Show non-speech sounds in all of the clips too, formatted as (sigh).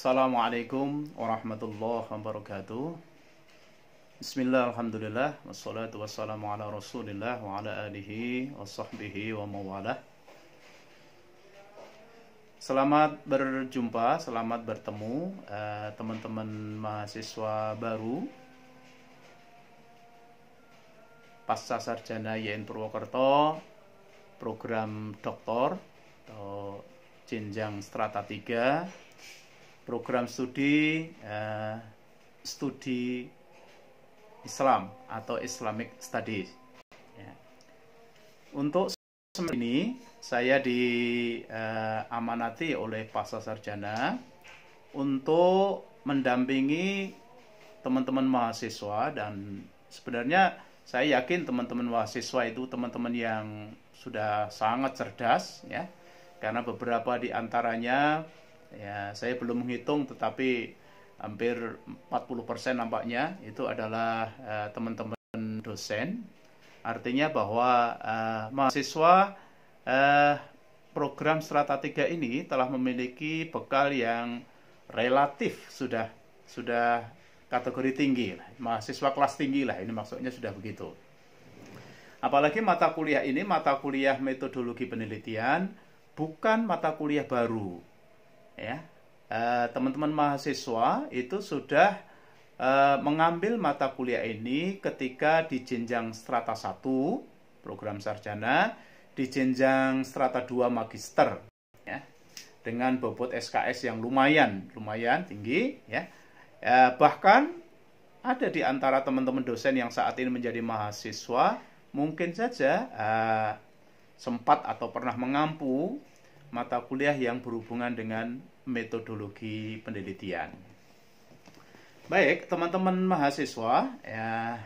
Assalamualaikum warahmatullahi wabarakatuh Bismillah, alhamdulillah Wassalatu wassalamu ala rasulillah Wa ala alihi wa sahbihi wa mawalah Selamat berjumpa, selamat bertemu eh, Teman-teman eh, mahasiswa baru Pasca Sarjana YN Purwokerto Program Doktor Atau Jenjang Strata 3 program studi uh, studi Islam atau Islamic Studies. Ya. Untuk semester ini saya diamanati eh, uh, oleh Pak Sarjana untuk mendampingi teman-teman mahasiswa dan sebenarnya saya yakin teman-teman mahasiswa itu teman-teman yang sudah sangat cerdas ya karena beberapa di antaranya ya saya belum menghitung tetapi hampir 40% nampaknya itu adalah eh, teman-teman uh, dosen artinya bahwa uh, mahasiswa uh, program strata 3 ini telah memiliki bekal yang relatif sudah sudah kategori tinggi lah. mahasiswa kelas tinggi lah ini maksudnya sudah begitu apalagi mata kuliah ini mata kuliah metodologi penelitian bukan mata kuliah baru ya eh, teman-teman mahasiswa itu sudah eh, mengambil mata kuliah ini ketika di jenjang strata 1 program sarjana di jenjang strata 2 magister ya dengan bobot SKS yang lumayan lumayan tinggi ya eh, bahkan ada di antara teman-teman dosen yang saat ini menjadi mahasiswa mungkin saja uh, sempat atau pernah mengampu mata kuliah yang berhubungan dengan metodologi penelitian. Baik, teman-teman mahasiswa, ya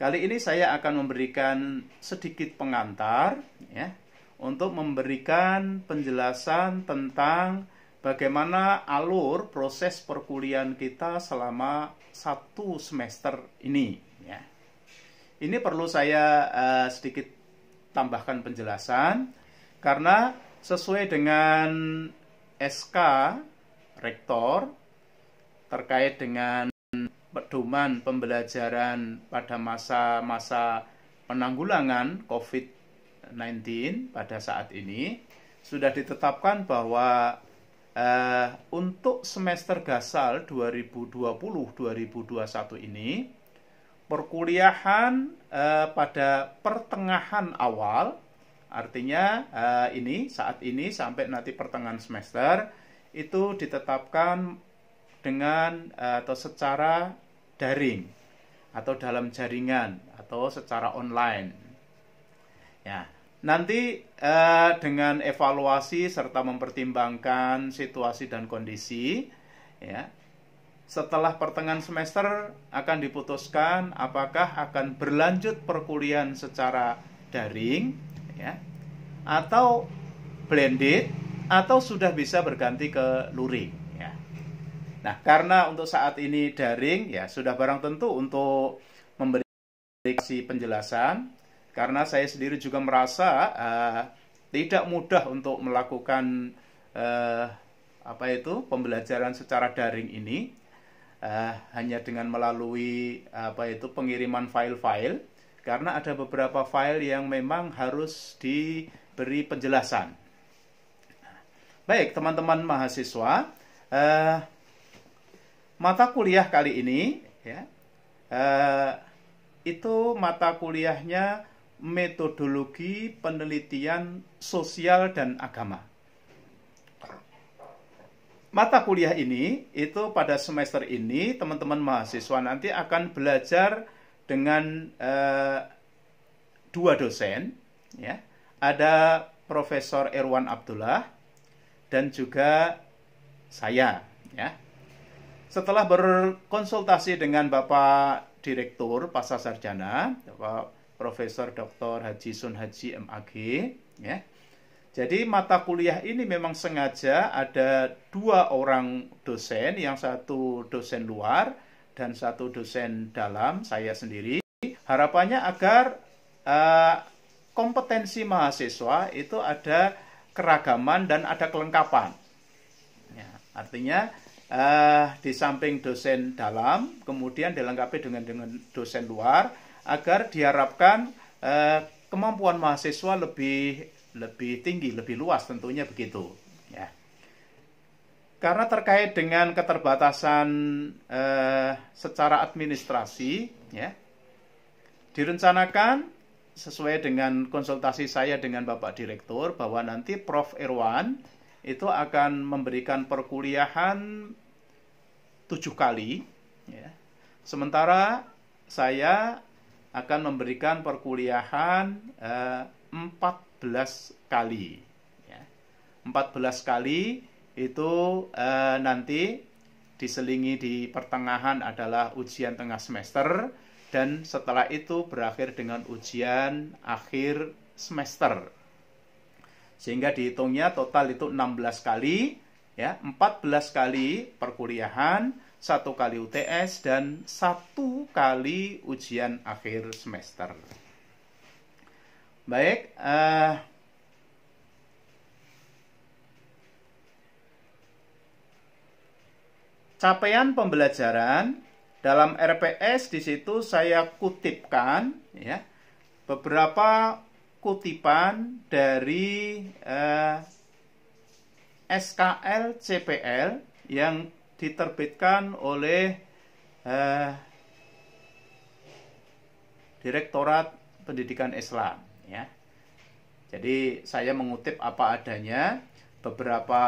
kali ini saya akan memberikan sedikit pengantar ya untuk memberikan penjelasan tentang bagaimana alur proses perkuliahan kita selama satu semester ini ya. Ini perlu saya uh, sedikit tambahkan penjelasan karena sesuai dengan SK rektor terkait dengan pedoman pembelajaran pada masa-masa penanggulangan COVID-19 pada saat ini sudah ditetapkan bahwa eh, untuk semester gasal 2020-2021 ini perkuliahan eh, pada pertengahan awal Artinya eh, ini saat ini sampai nanti pertengahan semester itu ditetapkan dengan eh, atau secara daring atau dalam jaringan atau secara online. Ya, nanti eh, dengan evaluasi serta mempertimbangkan situasi dan kondisi, ya, setelah pertengahan semester akan diputuskan apakah akan berlanjut perkuliahan secara daring ya atau blended atau sudah bisa berganti ke luring ya. Nah, karena untuk saat ini daring ya sudah barang tentu untuk memberi penjelasan karena saya sendiri juga merasa uh, tidak mudah untuk melakukan uh, apa itu pembelajaran secara daring ini uh, hanya dengan melalui apa itu pengiriman file-file karena ada beberapa file yang memang harus diberi penjelasan. Nah, baik, teman-teman mahasiswa, eh, mata kuliah kali ini ya eh, itu mata kuliahnya metodologi penelitian sosial dan agama. Mata kuliah ini itu pada semester ini teman-teman mahasiswa nanti akan belajar dengan uh, dua dosen ya ada Profesor Erwan Abdullah dan juga saya ya setelah berkonsultasi dengan Bapak Direktur Pasar Sarjana Bapak Profesor Dr. Haji Sun Haji MAG ya jadi mata kuliah ini memang sengaja ada dua orang dosen yang satu dosen luar dan satu dosen dalam saya sendiri. Harapannya agar uh, kompetensi mahasiswa itu ada keragaman dan ada kelengkapan. Ya, artinya uh, di samping dosen dalam, kemudian dilengkapi dengan dengan dosen luar agar diharapkan uh, kemampuan mahasiswa lebih lebih tinggi, lebih luas tentunya begitu. Ya. Karena terkait dengan keterbatasan eh, secara administrasi, ya, direncanakan sesuai dengan konsultasi saya dengan Bapak Direktur bahwa nanti Prof. Irwan itu akan memberikan perkuliahan tujuh kali, ya. sementara saya akan memberikan perkuliahan eh, belas kali. Ya. 14 kali itu eh, nanti diselingi di pertengahan adalah ujian tengah semester dan setelah itu berakhir dengan ujian akhir semester. Sehingga dihitungnya total itu 16 kali ya, 14 kali perkuliahan, satu kali UTS dan satu kali ujian akhir semester. Baik, eh capaian pembelajaran dalam RPS di situ saya kutipkan ya beberapa kutipan dari eh, SKL CPL yang diterbitkan oleh eh, Direktorat Pendidikan Islam ya. Jadi saya mengutip apa adanya beberapa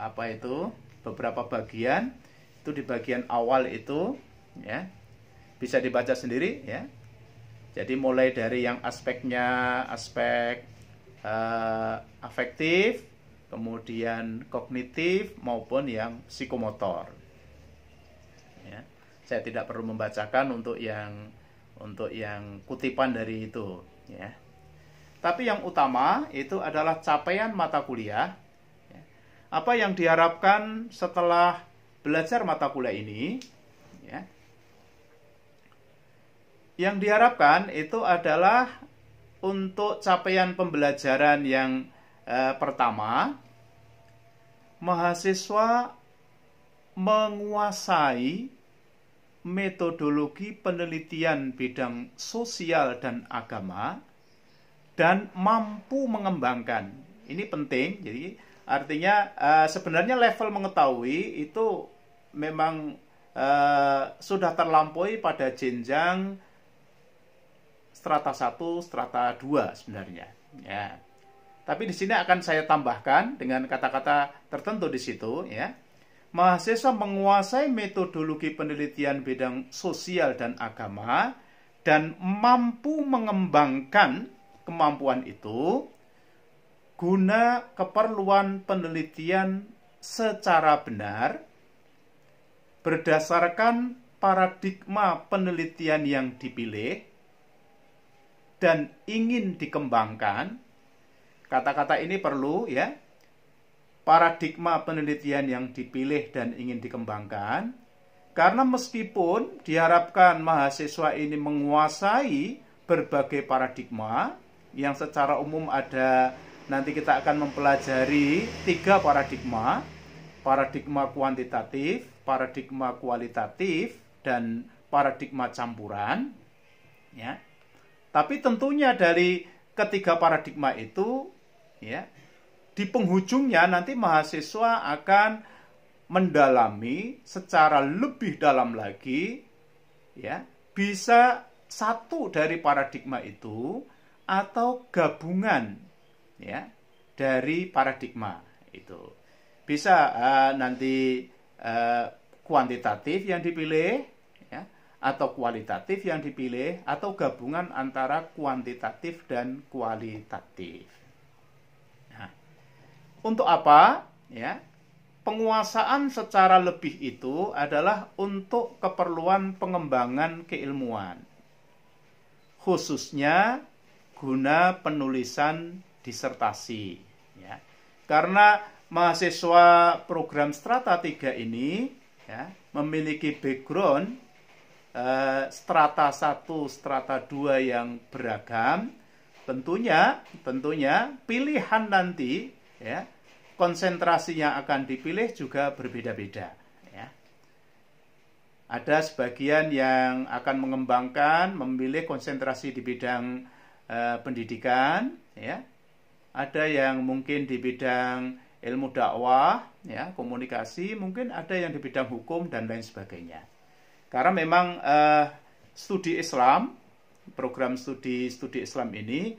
apa itu beberapa bagian itu di bagian awal itu ya bisa dibaca sendiri ya jadi mulai dari yang aspeknya aspek uh, afektif kemudian kognitif maupun yang psikomotor ya saya tidak perlu membacakan untuk yang untuk yang kutipan dari itu ya tapi yang utama itu adalah capaian mata kuliah ya. apa yang diharapkan setelah belajar mata kuliah ini ya, yang diharapkan itu adalah untuk capaian pembelajaran yang eh, pertama mahasiswa menguasai metodologi penelitian bidang sosial dan agama dan mampu mengembangkan ini penting jadi artinya eh, sebenarnya level mengetahui itu memang uh, sudah terlampaui pada jenjang strata 1, strata 2 sebenarnya. Ya. Tapi di sini akan saya tambahkan dengan kata-kata tertentu di situ ya. Mahasiswa menguasai metodologi penelitian bidang sosial dan agama dan mampu mengembangkan kemampuan itu guna keperluan penelitian secara benar berdasarkan paradigma penelitian yang dipilih dan ingin dikembangkan. Kata-kata ini perlu ya. Paradigma penelitian yang dipilih dan ingin dikembangkan karena meskipun diharapkan mahasiswa ini menguasai berbagai paradigma yang secara umum ada nanti kita akan mempelajari tiga paradigma paradigma kuantitatif paradigma kualitatif dan paradigma campuran ya. Tapi tentunya dari ketiga paradigma itu ya di penghujungnya nanti mahasiswa akan mendalami secara lebih dalam lagi ya bisa satu dari paradigma itu atau gabungan ya dari paradigma itu bisa uh, nanti Eh, kuantitatif yang dipilih ya, atau kualitatif yang dipilih atau gabungan antara kuantitatif dan kualitatif. Nah, untuk apa? Ya, penguasaan secara lebih itu adalah untuk keperluan pengembangan keilmuan, khususnya guna penulisan disertasi. Ya. Karena mahasiswa program strata 3 ini ya, memiliki background uh, strata 1, strata 2 yang beragam, tentunya tentunya pilihan nanti ya konsentrasinya akan dipilih juga berbeda-beda ya. Ada sebagian yang akan mengembangkan memilih konsentrasi di bidang uh, pendidikan ya. Ada yang mungkin di bidang ilmu dakwah, ya, komunikasi, mungkin ada yang di bidang hukum dan lain sebagainya. Karena memang eh, studi Islam, program studi studi Islam ini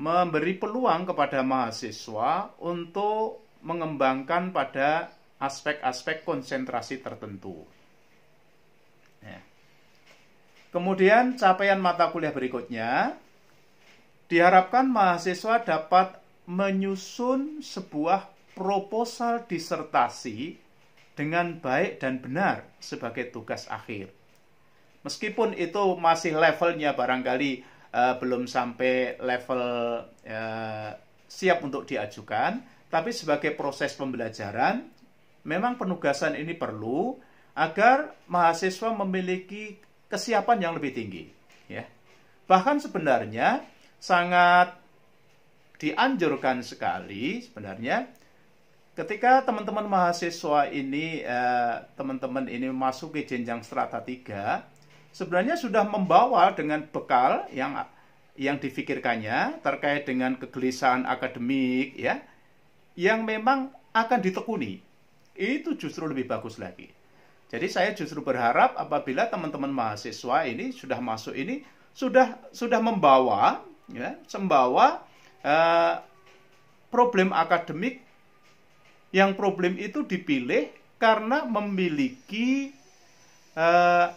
memberi peluang kepada mahasiswa untuk mengembangkan pada aspek-aspek konsentrasi tertentu. Ya. Kemudian capaian mata kuliah berikutnya diharapkan mahasiswa dapat menyusun sebuah proposal disertasi dengan baik dan benar sebagai tugas akhir. Meskipun itu masih levelnya barangkali uh, belum sampai level uh, siap untuk diajukan, tapi sebagai proses pembelajaran, memang penugasan ini perlu agar mahasiswa memiliki kesiapan yang lebih tinggi. Ya. Bahkan sebenarnya sangat dianjurkan sekali sebenarnya ketika teman-teman mahasiswa ini eh, teman-teman eh, ini masuk ke jenjang strata 3 sebenarnya sudah membawa dengan bekal yang yang difikirkannya terkait dengan kegelisahan akademik ya yang memang akan ditekuni itu justru lebih bagus lagi jadi saya justru berharap apabila teman-teman mahasiswa ini sudah masuk ini sudah sudah membawa ya membawa eh, problem akademik yang problem itu dipilih karena memiliki uh,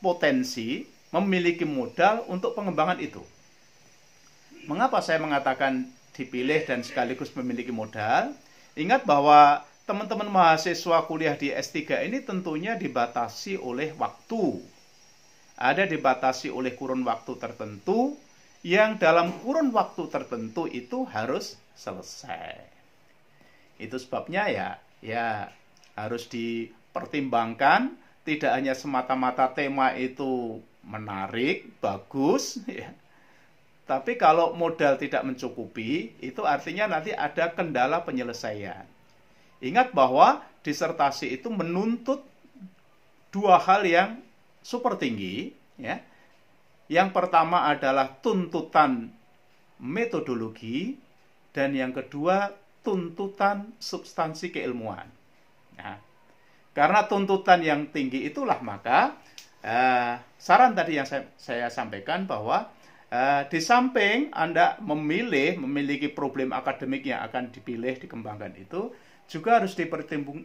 potensi, memiliki modal untuk pengembangan itu. Mengapa saya mengatakan dipilih dan sekaligus memiliki modal? Ingat bahwa teman-teman mahasiswa kuliah di S3 ini tentunya dibatasi oleh waktu. Ada dibatasi oleh kurun waktu tertentu yang dalam kurun waktu tertentu itu harus selesai. Itu sebabnya ya ya harus dipertimbangkan tidak hanya semata-mata tema itu menarik, bagus (laughs) ya. Tapi kalau modal tidak mencukupi, itu artinya nanti ada kendala penyelesaian. Ingat bahwa disertasi itu menuntut dua hal yang super tinggi, ya. Yang pertama adalah tuntutan metodologi dan yang kedua tuntutan substansi keilmuan. Ya. karena tuntutan yang tinggi itulah maka eh, saran tadi yang saya, saya sampaikan bahwa eh, di samping Anda memilih memiliki problem akademik yang akan dipilih dikembangkan itu juga harus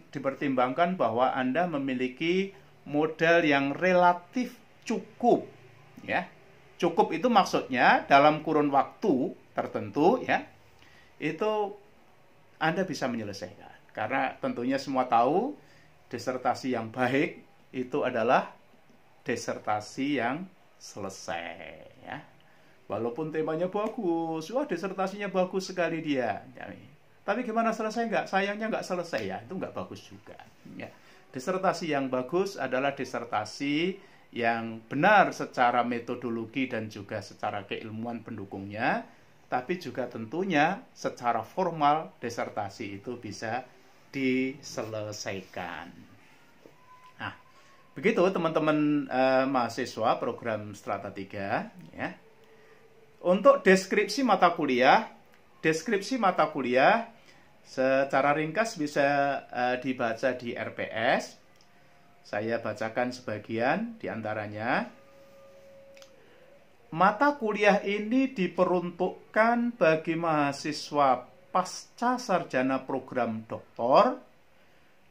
dipertimbangkan bahwa Anda memiliki modal yang relatif cukup ya. Cukup itu maksudnya dalam kurun waktu tertentu ya. Itu anda bisa menyelesaikan. Karena tentunya semua tahu disertasi yang baik itu adalah disertasi yang selesai ya. Walaupun temanya bagus, wah oh, disertasinya bagus sekali dia. Ya. Tapi gimana selesai nggak? Sayangnya nggak selesai ya, itu nggak bagus juga. Ya. Disertasi yang bagus adalah disertasi yang benar secara metodologi dan juga secara keilmuan pendukungnya, tapi juga tentunya secara formal disertasi itu bisa diselesaikan. Nah, begitu teman-teman eh, mahasiswa program Strata 3 ya. Untuk deskripsi mata kuliah, deskripsi mata kuliah secara ringkas bisa eh, dibaca di RPS. Saya bacakan sebagian di antaranya. Mata kuliah ini diperuntukkan bagi mahasiswa pasca sarjana program doktor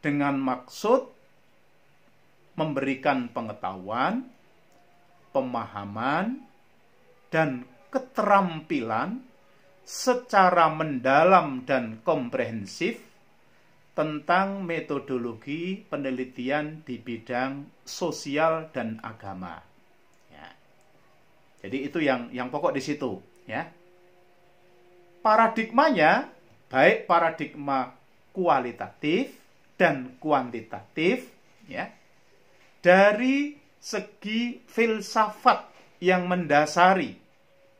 dengan maksud memberikan pengetahuan, pemahaman, dan keterampilan secara mendalam dan komprehensif tentang metodologi penelitian di bidang sosial dan agama. Jadi itu yang yang pokok di situ, ya. Paradigmanya baik paradigma kualitatif dan kuantitatif, ya. Dari segi filsafat yang mendasari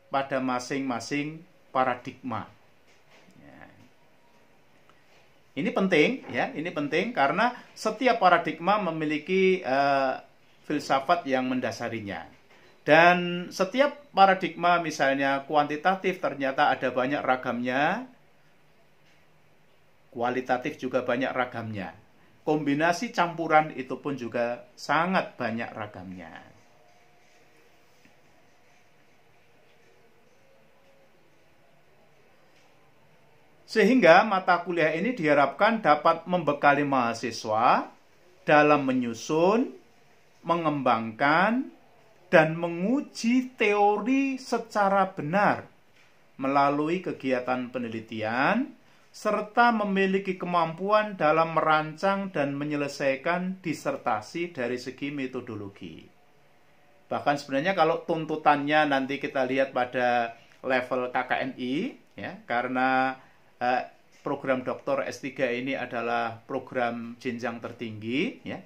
pada masing-masing paradigma. Ya. Ini penting, ya. Ini penting karena setiap paradigma memiliki uh, filsafat yang mendasarinya. Dan setiap paradigma misalnya kuantitatif ternyata ada banyak ragamnya, kualitatif juga banyak ragamnya. Kombinasi campuran itu pun juga sangat banyak ragamnya. Sehingga mata kuliah ini diharapkan dapat membekali mahasiswa dalam menyusun, mengembangkan, dan menguji teori secara benar melalui kegiatan penelitian serta memiliki kemampuan dalam merancang dan menyelesaikan disertasi dari segi metodologi. Bahkan sebenarnya kalau tuntutannya nanti kita lihat pada level KKNI ya karena eh, program doktor S3 ini adalah program jenjang tertinggi ya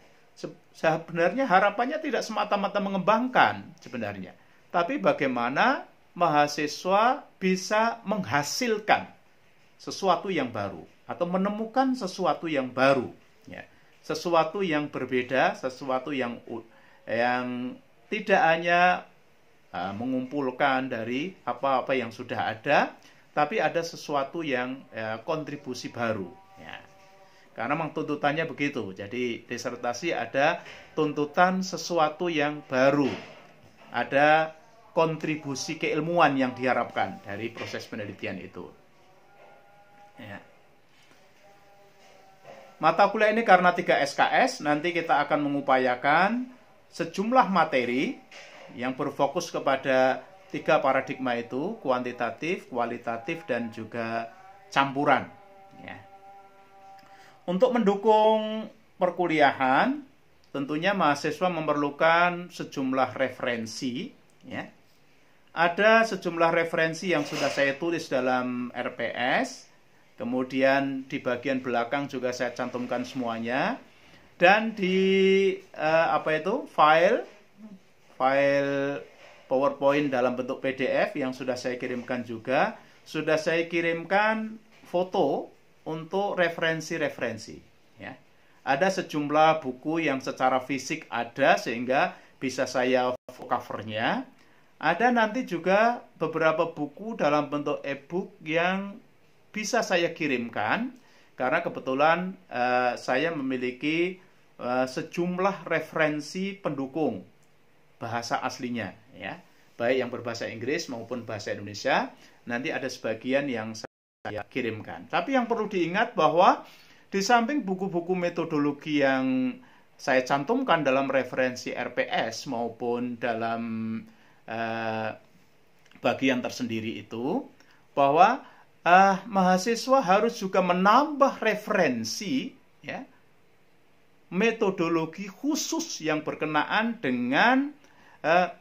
sebenarnya harapannya tidak semata-mata mengembangkan sebenarnya, tapi bagaimana mahasiswa bisa menghasilkan sesuatu yang baru atau menemukan sesuatu yang baru, ya. sesuatu yang berbeda, sesuatu yang yang tidak hanya uh, mengumpulkan dari apa-apa yang sudah ada, tapi ada sesuatu yang uh, kontribusi baru. Ya. Karena memang tuntutannya begitu. Jadi disertasi ada tuntutan sesuatu yang baru. Ada kontribusi keilmuan yang diharapkan dari proses penelitian itu. Ya. Mata kuliah ini karena 3 SKS, nanti kita akan mengupayakan sejumlah materi yang berfokus kepada tiga paradigma itu, kuantitatif, kualitatif, dan juga campuran. Ya. Untuk mendukung perkuliahan, tentunya mahasiswa memerlukan sejumlah referensi. Ya. Ada sejumlah referensi yang sudah saya tulis dalam RPS, kemudian di bagian belakang juga saya cantumkan semuanya, dan di eh, apa itu file file PowerPoint dalam bentuk PDF yang sudah saya kirimkan juga, sudah saya kirimkan foto untuk referensi-referensi. Ya. Ada sejumlah buku yang secara fisik ada sehingga bisa saya covernya. Ada nanti juga beberapa buku dalam bentuk e-book yang bisa saya kirimkan karena kebetulan uh, saya memiliki uh, sejumlah referensi pendukung bahasa aslinya ya baik yang berbahasa Inggris maupun bahasa Indonesia nanti ada sebagian yang saya kirimkan. Tapi yang perlu diingat bahwa di samping buku-buku metodologi yang saya cantumkan dalam referensi RPS maupun dalam eh, bagian tersendiri itu, bahwa eh, mahasiswa harus juga menambah referensi ya metodologi khusus yang berkenaan dengan eh,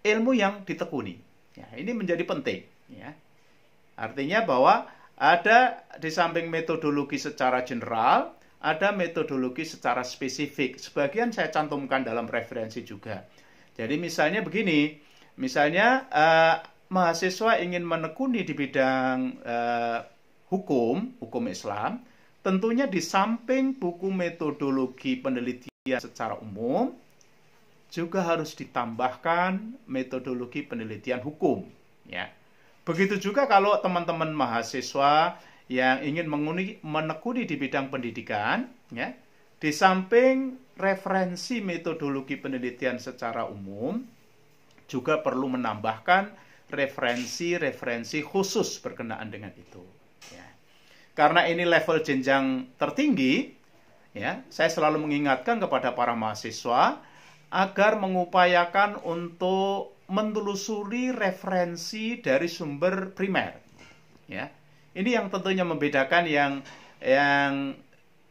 ilmu yang ditekuni. Ya, ini menjadi penting. Ya. Artinya bahwa ada di samping metodologi secara general, ada metodologi secara spesifik. Sebagian saya cantumkan dalam referensi juga. Jadi misalnya begini, misalnya eh, mahasiswa ingin menekuni di bidang eh, hukum, hukum Islam, tentunya di samping buku metodologi penelitian secara umum, juga harus ditambahkan metodologi penelitian hukum. Ya, Begitu juga kalau teman-teman mahasiswa yang ingin menguni, menekuni di bidang pendidikan, ya, di samping referensi metodologi penelitian secara umum, juga perlu menambahkan referensi-referensi khusus berkenaan dengan itu. Ya. Karena ini level jenjang tertinggi, ya, saya selalu mengingatkan kepada para mahasiswa agar mengupayakan untuk menelusuri referensi dari sumber primer. Ya. Ini yang tentunya membedakan yang yang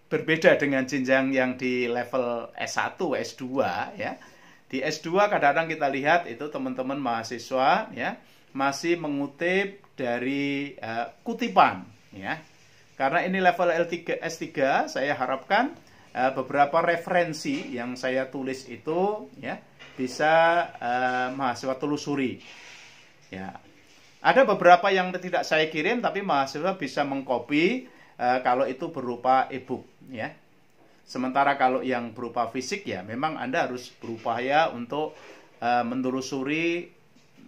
berbeda dengan jenjang yang di level S1, S2 ya. Di S2 kadang-kadang kita lihat itu teman-teman mahasiswa ya masih mengutip dari uh, kutipan ya. Karena ini level L3 S3 saya harapkan uh, beberapa referensi yang saya tulis itu ya bisa uh, mahasiswa telusuri. Ya. Ada beberapa yang tidak saya kirim tapi mahasiswa bisa mengcopy uh, kalau itu berupa e-book ya. Sementara kalau yang berupa fisik ya memang Anda harus berupaya untuk uh, menelusuri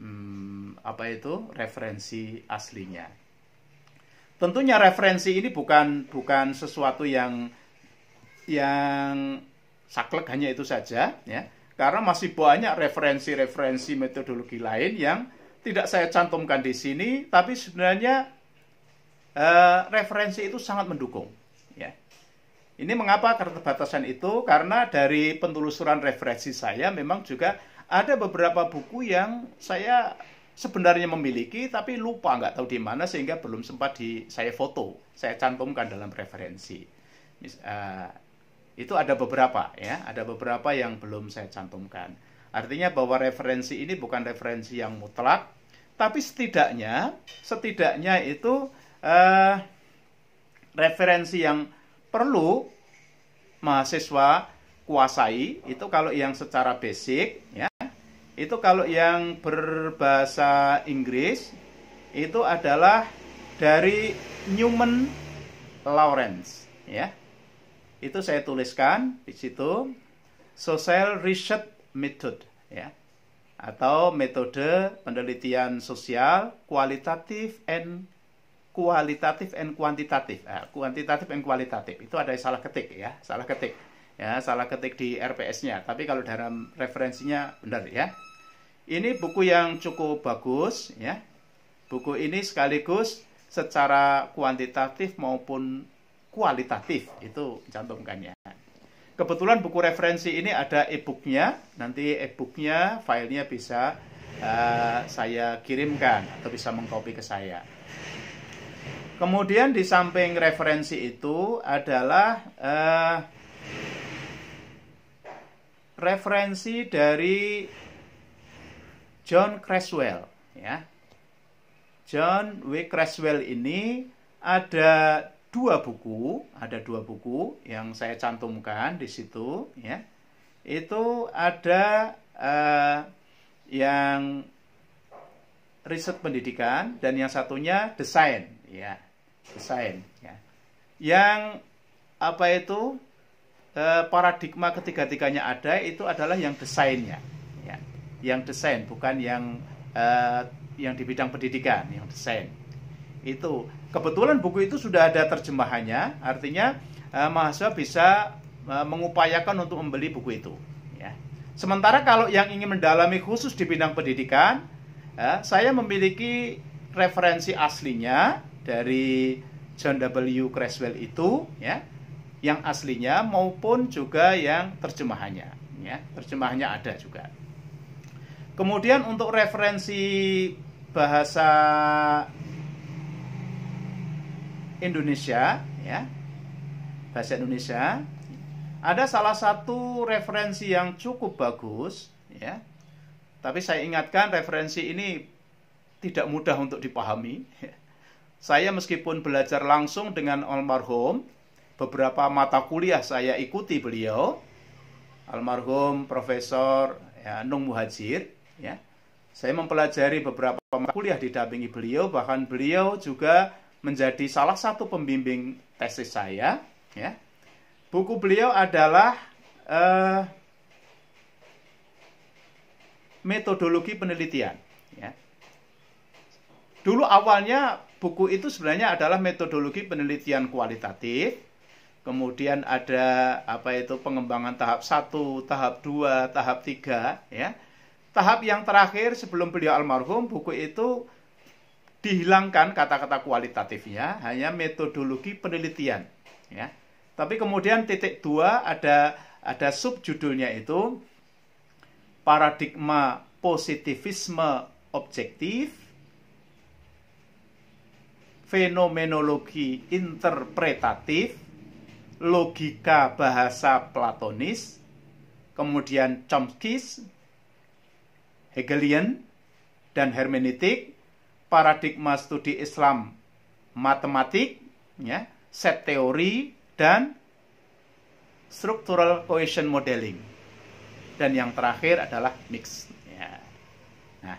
hmm, apa itu referensi aslinya. Tentunya referensi ini bukan bukan sesuatu yang yang saklek hanya itu saja ya karena masih banyak referensi-referensi metodologi lain yang tidak saya cantumkan di sini, tapi sebenarnya eh, referensi itu sangat mendukung. Ya. Ini mengapa keterbatasan itu? Karena dari penelusuran referensi saya memang juga ada beberapa buku yang saya sebenarnya memiliki tapi lupa nggak tahu di mana sehingga belum sempat di saya foto saya cantumkan dalam referensi eh, itu ada beberapa ya, ada beberapa yang belum saya cantumkan. Artinya bahwa referensi ini bukan referensi yang mutlak, tapi setidaknya setidaknya itu eh, referensi yang perlu mahasiswa kuasai itu kalau yang secara basic ya. Itu kalau yang berbahasa Inggris itu adalah dari Newman Lawrence ya itu saya tuliskan di situ social research method ya atau metode penelitian sosial kualitatif and kualitatif and kuantitatif eh, kuantitatif and kualitatif itu ada yang salah ketik ya salah ketik ya salah ketik di RPS-nya tapi kalau dalam referensinya benar ya ini buku yang cukup bagus ya buku ini sekaligus secara kuantitatif maupun kualitatif itu cantumkannya kebetulan buku referensi ini ada e-booknya nanti e-booknya filenya bisa uh, saya kirimkan atau bisa mengcopy ke saya kemudian di samping referensi itu adalah uh, referensi dari John Creswell ya John W. Creswell ini ada dua buku, ada dua buku yang saya cantumkan di situ, ya. Itu ada uh, yang riset pendidikan dan yang satunya desain, ya, desain, ya. Yang apa itu uh, paradigma ketiga-tiganya ada itu adalah yang desainnya, ya, yang desain bukan yang uh, yang di bidang pendidikan, yang desain itu kebetulan buku itu sudah ada terjemahannya artinya eh, mahasiswa bisa eh, mengupayakan untuk membeli buku itu ya sementara kalau yang ingin mendalami khusus di bidang pendidikan eh, saya memiliki referensi aslinya dari John W. Creswell itu ya yang aslinya maupun juga yang terjemahannya ya terjemahannya ada juga kemudian untuk referensi bahasa Indonesia ya bahasa Indonesia ada salah satu referensi yang cukup bagus ya tapi saya ingatkan referensi ini tidak mudah untuk dipahami saya meskipun belajar langsung dengan almarhum beberapa mata kuliah saya ikuti beliau almarhum Profesor ya, Nung Muhajir ya saya mempelajari beberapa mata kuliah didampingi beliau bahkan beliau juga menjadi salah satu pembimbing tesis saya ya. Buku beliau adalah uh, metodologi penelitian ya. Dulu awalnya buku itu sebenarnya adalah metodologi penelitian kualitatif kemudian ada apa itu pengembangan tahap 1, tahap 2, tahap 3 ya. Tahap yang terakhir sebelum beliau almarhum buku itu dihilangkan kata-kata kualitatifnya hanya metodologi penelitian ya tapi kemudian titik dua ada ada subjudulnya itu paradigma positivisme objektif fenomenologi interpretatif logika bahasa platonis kemudian Chomsky's, hegelian dan hermeneutik paradigma studi Islam matematik, ya, set teori, dan structural cohesion modeling. Dan yang terakhir adalah mix. Ya. Nah,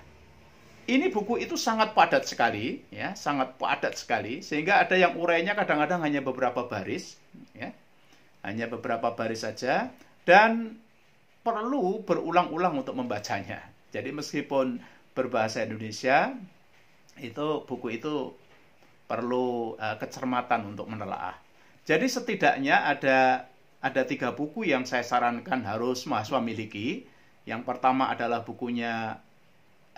ini buku itu sangat padat sekali, ya, sangat padat sekali, sehingga ada yang urainya kadang-kadang hanya beberapa baris, ya, hanya beberapa baris saja, dan perlu berulang-ulang untuk membacanya. Jadi meskipun berbahasa Indonesia, itu buku itu perlu uh, kecermatan untuk menelaah. Jadi setidaknya ada ada tiga buku yang saya sarankan harus mahasiswa miliki. Yang pertama adalah bukunya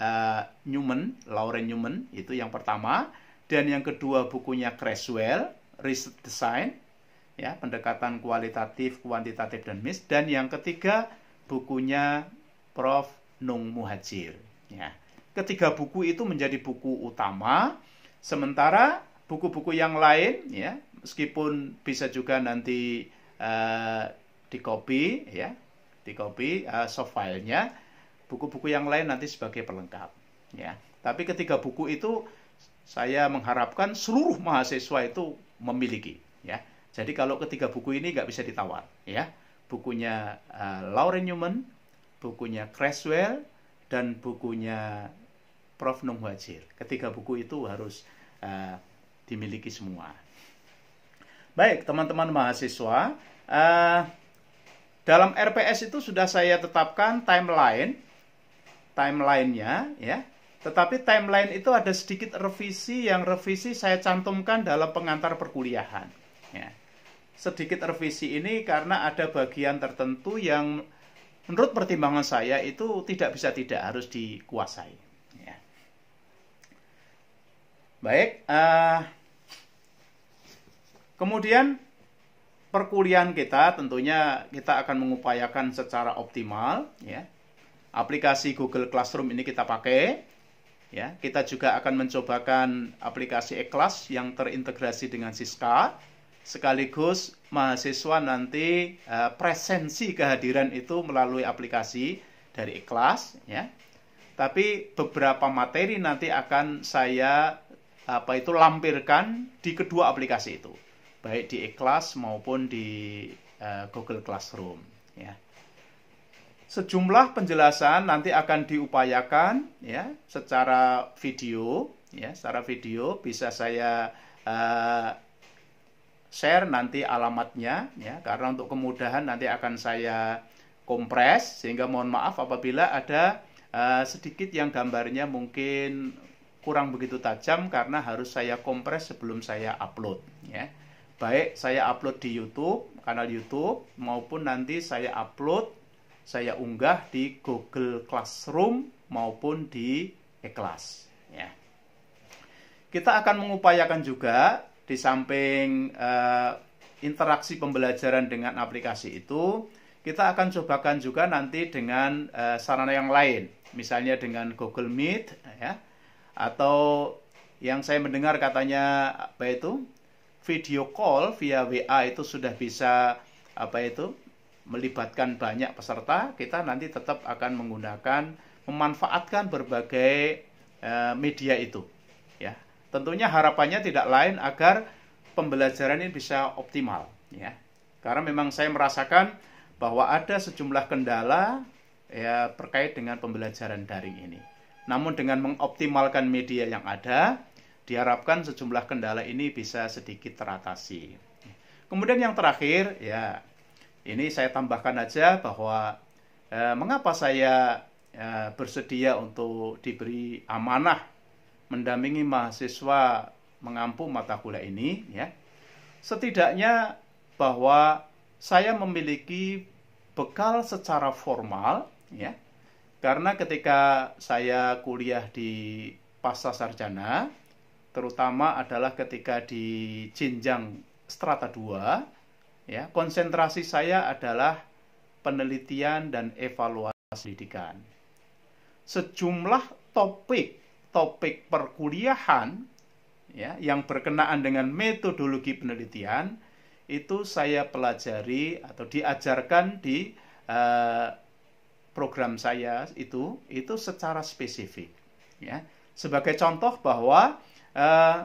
uh, Newman, Lauren Newman, itu yang pertama. Dan yang kedua bukunya Creswell, Research Design, ya pendekatan kualitatif, kuantitatif dan mis. Dan yang ketiga bukunya Prof. Nung Muhajir, ya ketiga buku itu menjadi buku utama, sementara buku-buku yang lain, ya, meskipun bisa juga nanti uh, di copy, ya, di copy uh, soft filenya, buku-buku yang lain nanti sebagai pelengkap, ya. Tapi ketiga buku itu saya mengharapkan seluruh mahasiswa itu memiliki, ya. Jadi kalau ketiga buku ini nggak bisa ditawar, ya. Bukunya uh, Lauren Newman, bukunya Creswell, dan bukunya Prof. Nung Wajir. Ketiga buku itu harus uh, dimiliki semua. Baik, teman-teman mahasiswa, uh, dalam RPS itu sudah saya tetapkan timeline, timelinenya, ya. Tetapi timeline itu ada sedikit revisi yang revisi saya cantumkan dalam pengantar perkuliahan. Ya. Sedikit revisi ini karena ada bagian tertentu yang menurut pertimbangan saya itu tidak bisa tidak harus dikuasai. Baik, uh, kemudian perkuliahan kita tentunya kita akan mengupayakan secara optimal, ya. Aplikasi Google Classroom ini kita pakai, ya. Kita juga akan mencobakan aplikasi e-class yang terintegrasi dengan Siska, sekaligus mahasiswa nanti uh, presensi kehadiran itu melalui aplikasi dari e-class, ya. Tapi beberapa materi nanti akan saya apa itu lampirkan di kedua aplikasi itu, baik di e-class maupun di uh, Google Classroom. Ya. Sejumlah penjelasan nanti akan diupayakan ya secara video, ya secara video bisa saya uh, share nanti alamatnya ya karena untuk kemudahan nanti akan saya kompres sehingga mohon maaf apabila ada uh, sedikit yang gambarnya mungkin kurang begitu tajam karena harus saya kompres sebelum saya upload ya. Baik saya upload di YouTube, kanal YouTube maupun nanti saya upload saya unggah di Google Classroom maupun di eKelas. ya. Kita akan mengupayakan juga di samping uh, interaksi pembelajaran dengan aplikasi itu, kita akan cobakan juga nanti dengan uh, sarana yang lain, misalnya dengan Google Meet ya atau yang saya mendengar katanya apa itu video call via WA itu sudah bisa apa itu melibatkan banyak peserta kita nanti tetap akan menggunakan memanfaatkan berbagai uh, media itu ya tentunya harapannya tidak lain agar pembelajaran ini bisa optimal ya karena memang saya merasakan bahwa ada sejumlah kendala ya terkait dengan pembelajaran daring ini namun dengan mengoptimalkan media yang ada, diharapkan sejumlah kendala ini bisa sedikit teratasi. Kemudian yang terakhir, ya ini saya tambahkan aja bahwa eh, mengapa saya eh, bersedia untuk diberi amanah mendampingi mahasiswa mengampu mata kuliah ini, ya setidaknya bahwa saya memiliki bekal secara formal, ya karena ketika saya kuliah di pasca sarjana, terutama adalah ketika di jenjang strata 2, ya, konsentrasi saya adalah penelitian dan evaluasi pendidikan. Sejumlah topik topik perkuliahan ya yang berkenaan dengan metodologi penelitian itu saya pelajari atau diajarkan di uh, program saya itu itu secara spesifik ya sebagai contoh bahwa uh,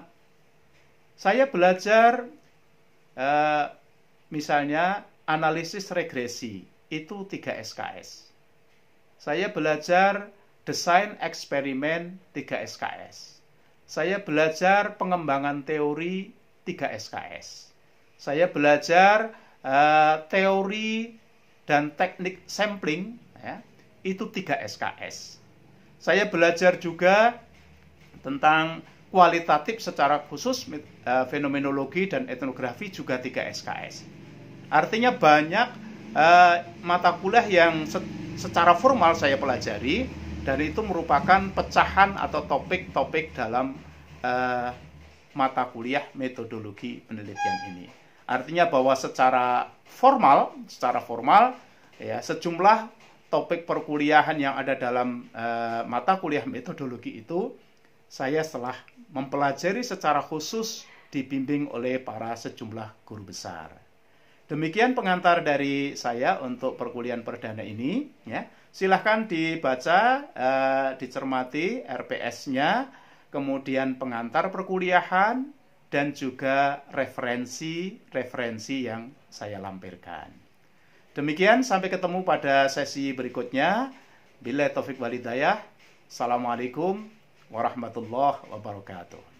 saya belajar uh, misalnya analisis regresi itu 3 SKS saya belajar desain eksperimen 3 SKS saya belajar pengembangan teori 3 SKS saya belajar uh, teori dan teknik sampling ya, itu 3 SKS. Saya belajar juga tentang kualitatif secara khusus e, fenomenologi dan etnografi juga 3 SKS. Artinya banyak e, mata kuliah yang se secara formal saya pelajari dan itu merupakan pecahan atau topik-topik dalam e, mata kuliah metodologi penelitian ini. Artinya bahwa secara formal, secara formal ya sejumlah topik perkuliahan yang ada dalam uh, mata kuliah metodologi itu saya setelah mempelajari secara khusus dibimbing oleh para sejumlah guru besar. Demikian pengantar dari saya untuk perkuliahan perdana ini ya. Silahkan dibaca, uh, dicermati RPS-nya, kemudian pengantar perkuliahan dan juga referensi-referensi yang saya lampirkan. Demikian sampai ketemu pada sesi berikutnya. Bila taufik walidayah. Assalamualaikum warahmatullahi wabarakatuh.